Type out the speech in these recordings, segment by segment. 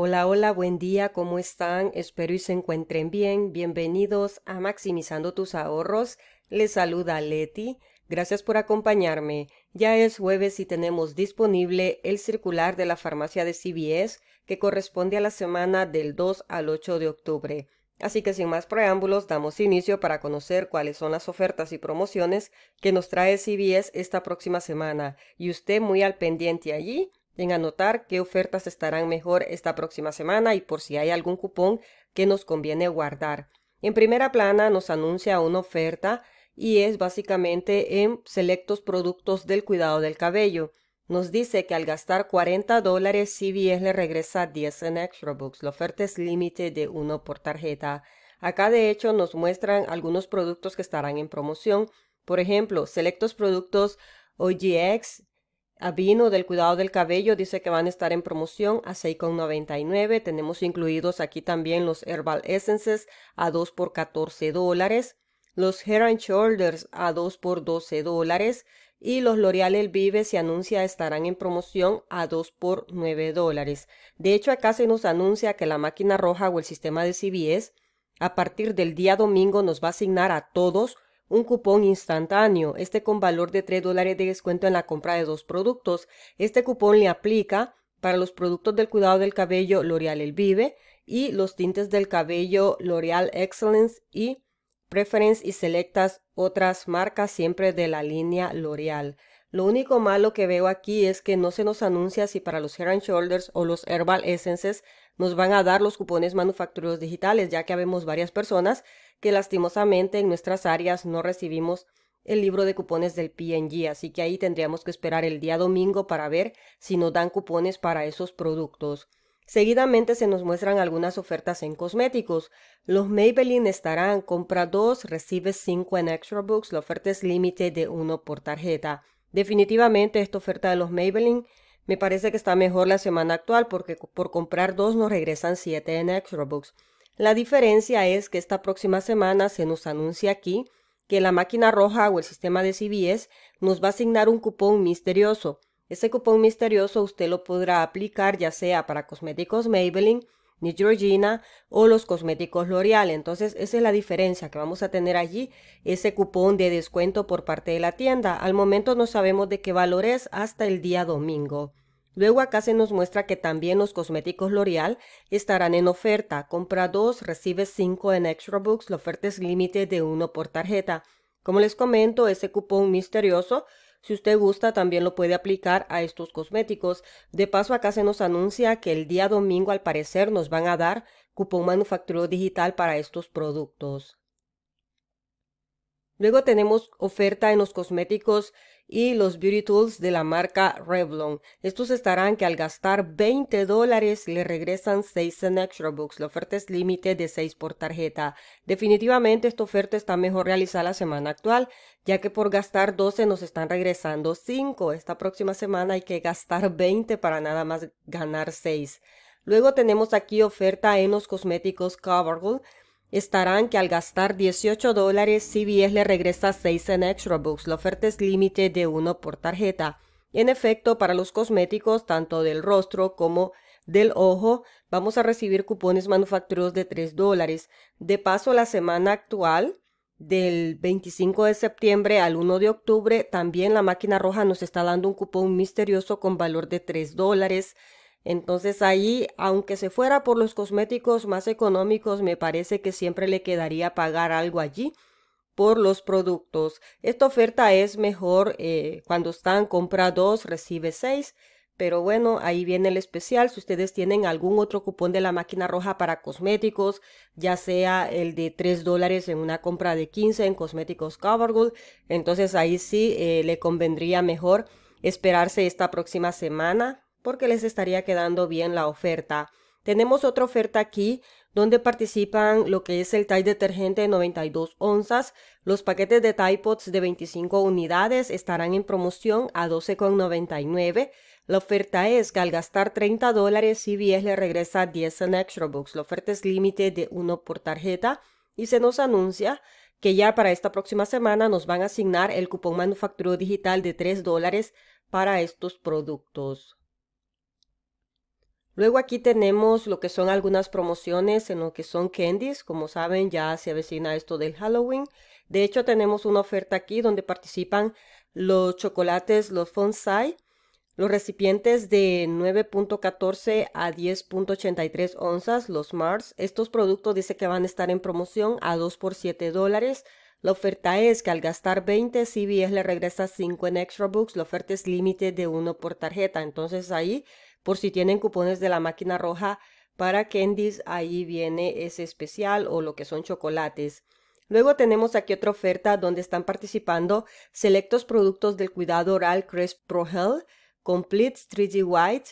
Hola, hola, buen día, ¿cómo están? Espero y se encuentren bien. Bienvenidos a Maximizando tus ahorros. Les saluda Leti. Gracias por acompañarme. Ya es jueves y tenemos disponible el circular de la farmacia de CBS que corresponde a la semana del 2 al 8 de octubre. Así que sin más preámbulos, damos inicio para conocer cuáles son las ofertas y promociones que nos trae CBS esta próxima semana. Y usted muy al pendiente allí en anotar qué ofertas estarán mejor esta próxima semana y por si hay algún cupón que nos conviene guardar. En primera plana nos anuncia una oferta y es básicamente en selectos productos del cuidado del cabello. Nos dice que al gastar 40 dólares, CVS le regresa 10 en Extra Books. La oferta es límite de uno por tarjeta. Acá de hecho nos muestran algunos productos que estarán en promoción. Por ejemplo, selectos productos OGX, Avino del cuidado del cabello dice que van a estar en promoción a 6,99. Tenemos incluidos aquí también los Herbal Essences a 2 por 14 dólares, los Hair and Shoulders a 2 por 12 dólares y los L'Oreal El Vive se anuncia estarán en promoción a 2 por 9 dólares. De hecho, acá se nos anuncia que la máquina roja o el sistema de CBS a partir del día domingo nos va a asignar a todos un cupón instantáneo, este con valor de 3 dólares de descuento en la compra de dos productos. Este cupón le aplica para los productos del cuidado del cabello L'Oreal El Vive y los tintes del cabello L'Oreal Excellence y Preference y selectas otras marcas siempre de la línea L'Oreal. Lo único malo que veo aquí es que no se nos anuncia si para los Hair and Shoulders o los Herbal Essences nos van a dar los cupones manufactureros digitales, ya que habemos varias personas que lastimosamente en nuestras áreas no recibimos el libro de cupones del PNG, así que ahí tendríamos que esperar el día domingo para ver si nos dan cupones para esos productos. Seguidamente se nos muestran algunas ofertas en cosméticos. Los Maybelline estarán compra 2, recibe 5 en Extra Books, la oferta es límite de 1 por tarjeta. Definitivamente esta oferta de los Maybelline me parece que está mejor la semana actual porque por comprar dos nos regresan siete en Extra La diferencia es que esta próxima semana se nos anuncia aquí que la máquina roja o el sistema de CBS nos va a asignar un cupón misterioso. Ese cupón misterioso usted lo podrá aplicar ya sea para cosméticos Maybelline Georgina o los cosméticos L'Oreal. Entonces, esa es la diferencia que vamos a tener allí, ese cupón de descuento por parte de la tienda. Al momento no sabemos de qué valor es hasta el día domingo. Luego acá se nos muestra que también los cosméticos L'Oreal estarán en oferta. Compra 2, recibe 5 en Extra Books. La oferta es límite de 1 por tarjeta. Como les comento, ese cupón misterioso si usted gusta, también lo puede aplicar a estos cosméticos. De paso, acá se nos anuncia que el día domingo, al parecer, nos van a dar cupón manufacturero digital para estos productos. Luego tenemos oferta en los cosméticos y los beauty tools de la marca Revlon. Estos estarán que al gastar 20 dólares le regresan 6 en extra books. La oferta es límite de 6 por tarjeta. Definitivamente esta oferta está mejor realizada la semana actual, ya que por gastar 12 nos están regresando 5. Esta próxima semana hay que gastar 20 para nada más ganar 6. Luego tenemos aquí oferta en los cosméticos Covergirl estarán que al gastar 18 dólares, CBS le regresa 6 en Extra Books. La oferta es límite de 1 por tarjeta. En efecto, para los cosméticos, tanto del rostro como del ojo, vamos a recibir cupones manufacturados de 3 dólares. De paso, la semana actual, del 25 de septiembre al 1 de octubre, también la máquina roja nos está dando un cupón misterioso con valor de 3 dólares. Entonces ahí, aunque se fuera por los cosméticos más económicos, me parece que siempre le quedaría pagar algo allí por los productos. Esta oferta es mejor eh, cuando están compra dos, recibe seis. Pero bueno, ahí viene el especial. Si ustedes tienen algún otro cupón de la máquina roja para cosméticos, ya sea el de 3 dólares en una compra de 15 en cosméticos Covergood. entonces ahí sí eh, le convendría mejor esperarse esta próxima semana porque les estaría quedando bien la oferta. Tenemos otra oferta aquí donde participan lo que es el Tide detergente de 92 onzas. Los paquetes de Tide Pods de 25 unidades estarán en promoción a 12,99. La oferta es que al gastar 30 dólares, CBS le regresa 10 en Extra La oferta es límite de 1 por tarjeta y se nos anuncia que ya para esta próxima semana nos van a asignar el cupón manufacturero digital de 3 dólares para estos productos. Luego aquí tenemos lo que son algunas promociones en lo que son candies. Como saben, ya se avecina esto del Halloween. De hecho, tenemos una oferta aquí donde participan los chocolates, los Fonsai, los recipientes de 9.14 a 10.83 onzas, los Mars. Estos productos dice que van a estar en promoción a 2 por 7 dólares. La oferta es que al gastar 20, CBS le regresa 5 en Extra Books. La oferta es límite de 1 por tarjeta. Entonces ahí por si tienen cupones de la máquina roja para Candies, ahí viene ese especial o lo que son chocolates. Luego tenemos aquí otra oferta donde están participando selectos productos del cuidado oral Crest Pro Health, Complete 3 g White.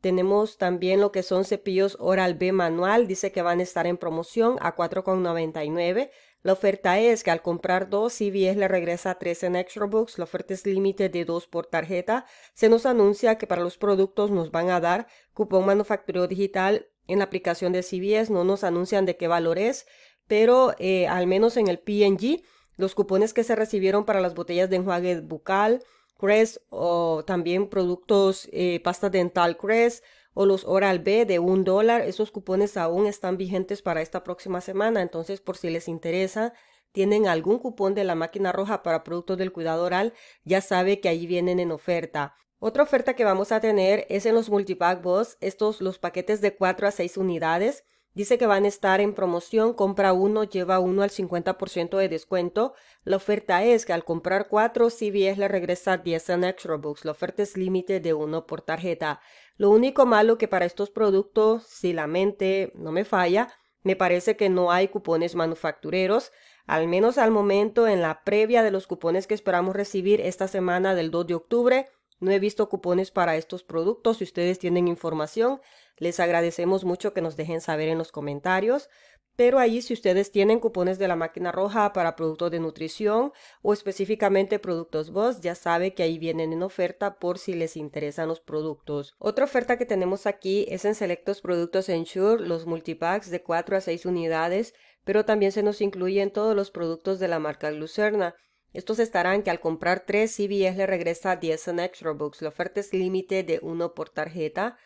Tenemos también lo que son cepillos Oral B manual, dice que van a estar en promoción a 4,99 la oferta es que al comprar dos, CVS le regresa tres en Extra La oferta es límite de dos por tarjeta. Se nos anuncia que para los productos nos van a dar cupón manufacturero digital en la aplicación de CVS. No nos anuncian de qué valor es, pero eh, al menos en el PNG, los cupones que se recibieron para las botellas de enjuague bucal, Crest o también productos eh, pasta dental Crest o los Oral B de un dólar. Esos cupones aún están vigentes para esta próxima semana, entonces por si les interesa, tienen algún cupón de la máquina roja para productos del cuidado oral, ya sabe que ahí vienen en oferta. Otra oferta que vamos a tener es en los Multipack Boss, estos los paquetes de 4 a 6 unidades. Dice que van a estar en promoción, compra uno, lleva uno al 50% de descuento. La oferta es que al comprar cuatro, CBS le regresa 10 en Extra Books. La oferta es límite de uno por tarjeta. Lo único malo que para estos productos, si la mente no me falla, me parece que no hay cupones manufactureros. Al menos al momento, en la previa de los cupones que esperamos recibir esta semana del 2 de octubre, no he visto cupones para estos productos. Si ustedes tienen información, les agradecemos mucho que nos dejen saber en los comentarios, pero ahí si ustedes tienen cupones de la máquina roja para productos de nutrición o específicamente productos vos, ya sabe que ahí vienen en oferta por si les interesan los productos. Otra oferta que tenemos aquí es en selectos productos Ensure, los multipacks de 4 a 6 unidades, pero también se nos incluyen todos los productos de la marca Lucerna. Estos estarán que al comprar 3 CBS le regresa 10 en Extra bucks, La oferta es límite de 1 por tarjeta.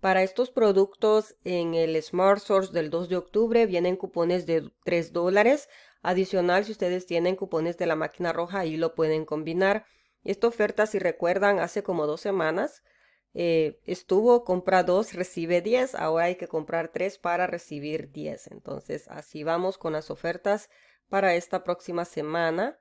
Para estos productos en el Smart Source del 2 de octubre vienen cupones de 3 dólares. Adicional, si ustedes tienen cupones de la máquina roja, ahí lo pueden combinar. Esta oferta, si recuerdan, hace como dos semanas eh, estuvo compra 2, recibe 10. Ahora hay que comprar 3 para recibir 10. Entonces, así vamos con las ofertas para esta próxima semana.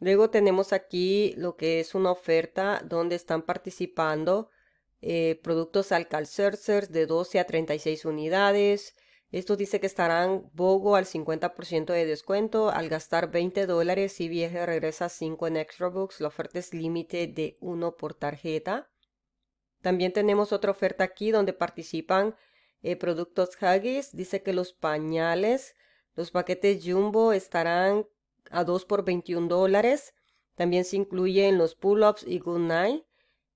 Luego tenemos aquí lo que es una oferta donde están participando eh, productos Alcalcercer de 12 a 36 unidades. Esto dice que estarán BOGO al 50% de descuento al gastar 20 dólares y viaje regresa 5 en Extra Books. La oferta es límite de 1 por tarjeta. También tenemos otra oferta aquí donde participan eh, productos Huggies. Dice que los pañales, los paquetes Jumbo estarán a 2 por 21 dólares. También se incluyen los pull-ups y good night.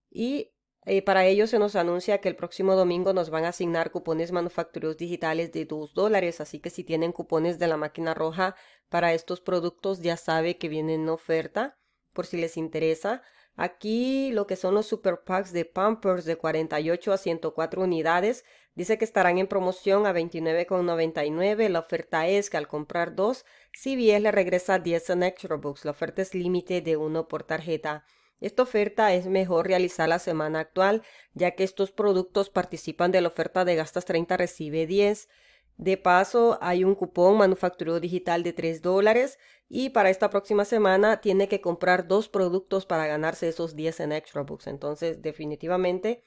Y eh, para ello se nos anuncia que el próximo domingo nos van a asignar cupones manufactureros digitales de 2 dólares, así que si tienen cupones de la máquina roja para estos productos ya sabe que vienen en oferta por si les interesa. Aquí lo que son los super packs de Pampers de 48 a 104 unidades. Dice que estarán en promoción a 29,99. La oferta es que al comprar dos, bien le regresa 10 en Extra Books. La oferta es límite de uno por tarjeta. Esta oferta es mejor realizar la semana actual, ya que estos productos participan de la oferta de gastas 30 recibe 10. De paso, hay un cupón manufacturero digital de 3 dólares y para esta próxima semana tiene que comprar dos productos para ganarse esos 10 en Extra Entonces, definitivamente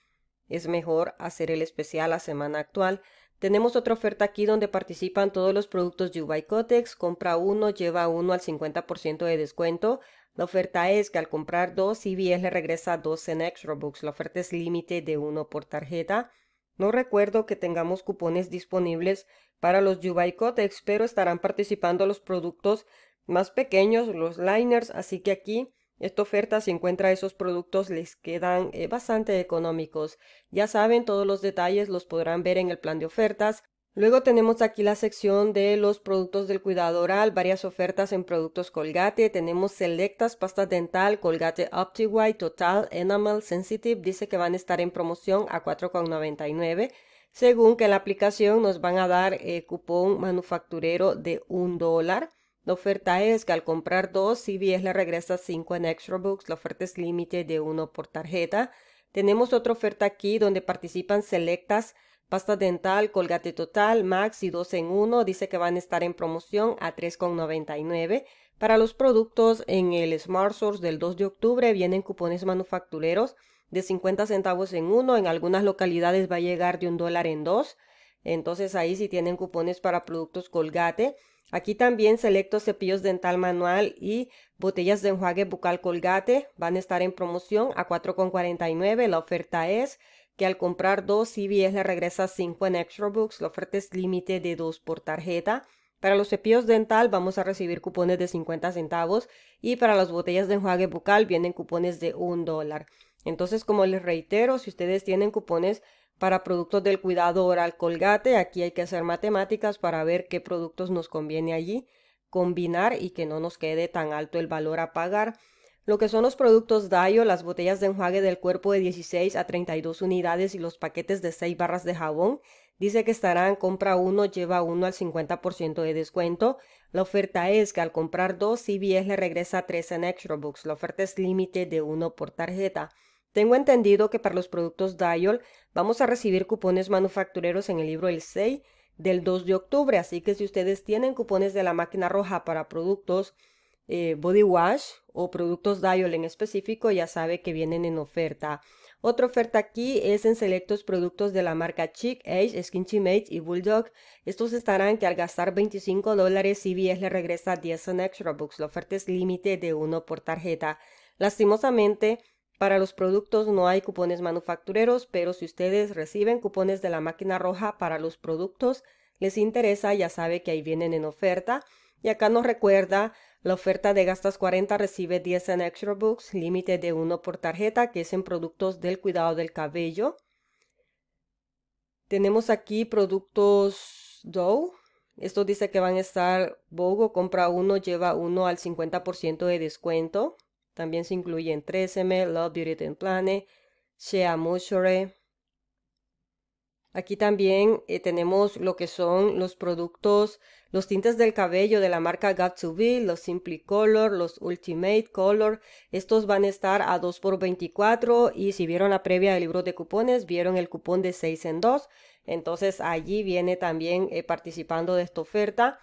es mejor hacer el especial la semana actual. Tenemos otra oferta aquí donde participan todos los productos de Cotex. Compra uno, lleva uno al 50% de descuento. La oferta es que al comprar dos, CBS le regresa dos en Extra La oferta es límite de uno por tarjeta. No recuerdo que tengamos cupones disponibles para los Dubai Cotex, pero estarán participando los productos más pequeños, los liners, así que aquí esta oferta, si encuentra esos productos, les quedan eh, bastante económicos. Ya saben, todos los detalles los podrán ver en el plan de ofertas. Luego tenemos aquí la sección de los productos del cuidado oral, varias ofertas en productos Colgate, tenemos selectas pasta dental, Colgate OptiWhite, Total, Enamel, Sensitive, dice que van a estar en promoción a 4,99, según que en la aplicación nos van a dar eh, cupón manufacturero de un dólar. La oferta es que al comprar dos, bien le regresa 5 en Extra Books, la oferta es límite de 1 por tarjeta. Tenemos otra oferta aquí donde participan selectas Pasta dental Colgate Total Max y 2 en 1 dice que van a estar en promoción a 3,99. Para los productos en el Smart Source del 2 de octubre vienen cupones manufactureros de 50 centavos en uno, en algunas localidades va a llegar de un dólar en 2, Entonces ahí si sí tienen cupones para productos Colgate. Aquí también selecto cepillos dental manual y botellas de enjuague bucal Colgate van a estar en promoción a 4,49. La oferta es que al comprar dos, CBS le regresa 5 en Extra Books. La oferta es límite de 2 por tarjeta. Para los cepillos dental vamos a recibir cupones de 50 centavos y para las botellas de enjuague bucal vienen cupones de 1 dólar. Entonces, como les reitero, si ustedes tienen cupones para productos del cuidado oral colgate, aquí hay que hacer matemáticas para ver qué productos nos conviene allí combinar y que no nos quede tan alto el valor a pagar lo que son los productos Dial, las botellas de enjuague del cuerpo de 16 a 32 unidades y los paquetes de 6 barras de jabón. Dice que estarán compra uno, lleva uno al 50% de descuento. La oferta es que al comprar dos, CBS le regresa 3 en Extra La oferta es límite de uno por tarjeta. Tengo entendido que para los productos Dial vamos a recibir cupones manufactureros en el libro El 6 del 2 de octubre, así que si ustedes tienen cupones de la máquina roja para productos eh, Body Wash, o productos Dial en específico, ya sabe que vienen en oferta. Otra oferta aquí es en selectos productos de la marca chick Age, skin Mates y Bulldog. Estos estarán que al gastar 25 dólares bien le regresa 10 en Extra Books. La oferta es límite de uno por tarjeta. Lastimosamente, para los productos no hay cupones manufactureros, pero si ustedes reciben cupones de la máquina roja para los productos, les interesa, ya sabe que ahí vienen en oferta. Y acá nos recuerda la oferta de Gastas 40 recibe 10 en Extra Books, límite de 1 por tarjeta, que es en productos del cuidado del cabello. Tenemos aquí productos Dow. Esto dice que van a estar Bogo, compra uno, lleva uno al 50% de descuento. También se incluyen 3M, Love Beauty and Planet, Shea Moisture, Aquí también eh, tenemos lo que son los productos, los tintes del cabello de la marca Got los Simply Color, los Ultimate Color. Estos van a estar a 2 x 24 y si vieron la previa del libro de cupones, vieron el cupón de 6 en 2. Entonces allí viene también eh, participando de esta oferta.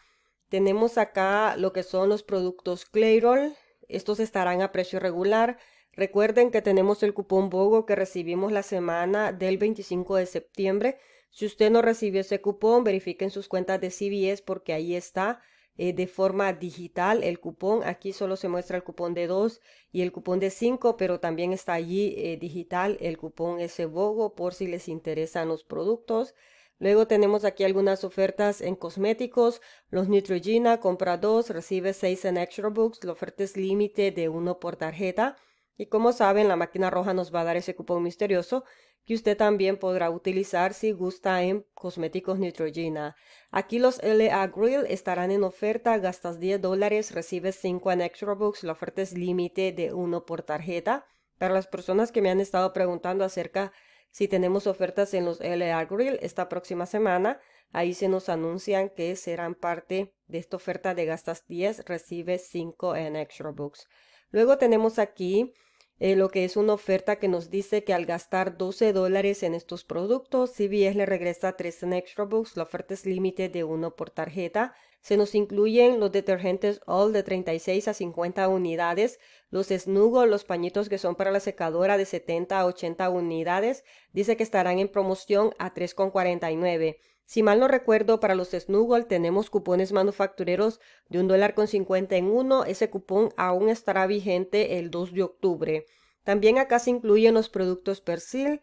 Tenemos acá lo que son los productos Clairol. Estos estarán a precio regular. Recuerden que tenemos el cupón BOGO que recibimos la semana del 25 de septiembre. Si usted no recibió ese cupón, verifiquen sus cuentas de CBS porque ahí está eh, de forma digital el cupón. Aquí solo se muestra el cupón de 2 y el cupón de 5, pero también está allí eh, digital el cupón ese BOGO por si les interesan los productos. Luego tenemos aquí algunas ofertas en cosméticos. Los Neutrogena, compra 2, recibe 6 en Extra Books. La oferta es límite de 1 por tarjeta. Y como saben, la máquina roja nos va a dar ese cupón misterioso que usted también podrá utilizar si gusta en Cosméticos Neutrogena. Aquí los LA Grill estarán en oferta, gastas 10 dólares, recibes 5 en Extra Books, la oferta es límite de 1 por tarjeta. Para las personas que me han estado preguntando acerca si tenemos ofertas en los LA Grill esta próxima semana, ahí se nos anuncian que serán parte de esta oferta de gastas 10, recibes 5 en Extra Books. Luego tenemos aquí eh, lo que es una oferta que nos dice que al gastar 12 dólares en estos productos, CBS le regresa 3 Extra bucks, La oferta es límite de 1 por tarjeta. Se nos incluyen los detergentes All de 36 a 50 unidades, los Snuggle, los pañitos que son para la secadora de 70 a 80 unidades. Dice que estarán en promoción a 3,49. Si mal no recuerdo, para los Snuggle tenemos cupones manufactureros de un dólar con en uno. Ese cupón aún estará vigente el 2 de octubre. También acá se incluyen los productos Persil,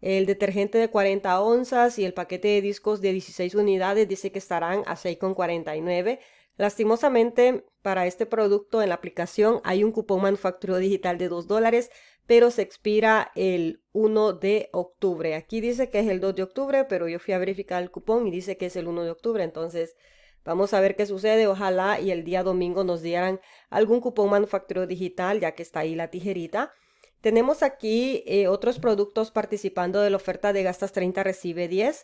el detergente de 40 onzas y el paquete de discos de 16 unidades dice que estarán a 6,49. Lastimosamente, para este producto en la aplicación hay un cupón manufacturero digital de 2 dólares, pero se expira el 1 de octubre. Aquí dice que es el 2 de octubre, pero yo fui a verificar el cupón y dice que es el 1 de octubre, entonces vamos a ver qué sucede. Ojalá y el día domingo nos dieran algún cupón manufacturero digital, ya que está ahí la tijerita. Tenemos aquí eh, otros productos participando de la oferta de gastas 30 recibe 10.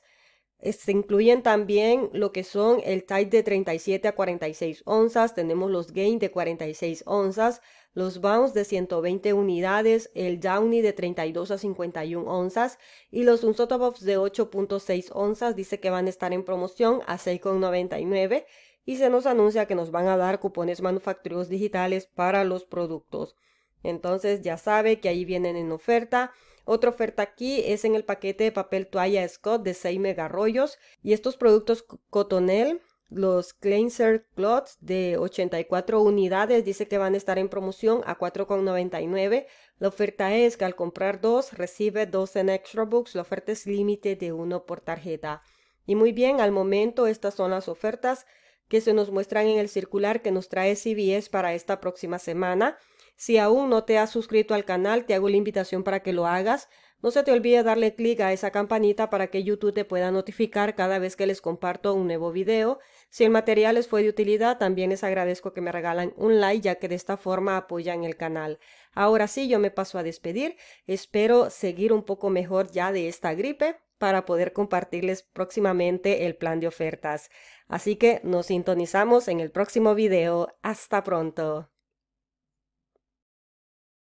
Se este, incluyen también lo que son el Tide de 37 a 46 onzas, tenemos los Gain de 46 onzas, los Bounce de 120 unidades, el Downey de 32 a 51 onzas y los Unsotabops de 8.6 onzas. Dice que van a estar en promoción a 6,99 y se nos anuncia que nos van a dar cupones manufactureros digitales para los productos. Entonces ya sabe que ahí vienen en oferta. Otra oferta aquí es en el paquete de papel toalla Scott de 6 megarrollos y estos productos cotonel los Cleanser Clots de 84 unidades dice que van a estar en promoción a 4,99. La oferta es que al comprar dos recibe dos en Extra Books. La oferta es límite de uno por tarjeta. Y muy bien, al momento estas son las ofertas que se nos muestran en el circular que nos trae CBS para esta próxima semana. Si aún no te has suscrito al canal, te hago la invitación para que lo hagas. No se te olvide darle clic a esa campanita para que YouTube te pueda notificar cada vez que les comparto un nuevo video. Si el material les fue de utilidad, también les agradezco que me regalan un like ya que de esta forma apoyan el canal. Ahora sí, yo me paso a despedir. Espero seguir un poco mejor ya de esta gripe para poder compartirles próximamente el plan de ofertas. Así que nos sintonizamos en el próximo video. Hasta pronto.